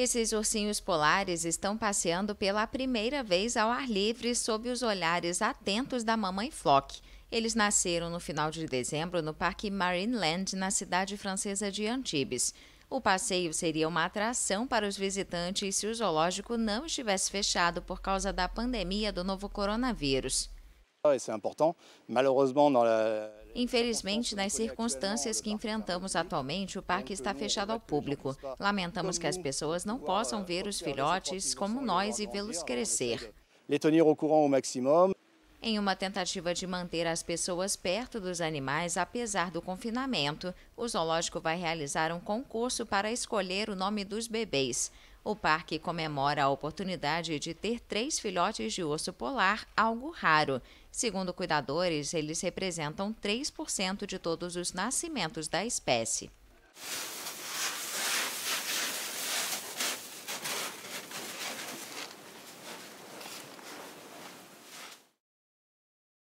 Esses ursinhos polares estão passeando pela primeira vez ao ar livre sob os olhares atentos da mamãe Flock. Eles nasceram no final de dezembro no Parque Marineland, na cidade francesa de Antibes. O passeio seria uma atração para os visitantes se o zoológico não estivesse fechado por causa da pandemia do novo coronavírus. Infelizmente, nas circunstâncias que enfrentamos atualmente, o parque está fechado ao público. Lamentamos que as pessoas não possam ver os filhotes como nós e vê-los crescer. Em uma tentativa de manter as pessoas perto dos animais, apesar do confinamento, o zoológico vai realizar um concurso para escolher o nome dos bebês. O parque comemora a oportunidade de ter três filhotes de urso polar, algo raro. Segundo cuidadores, eles representam 3% de todos os nascimentos da espécie.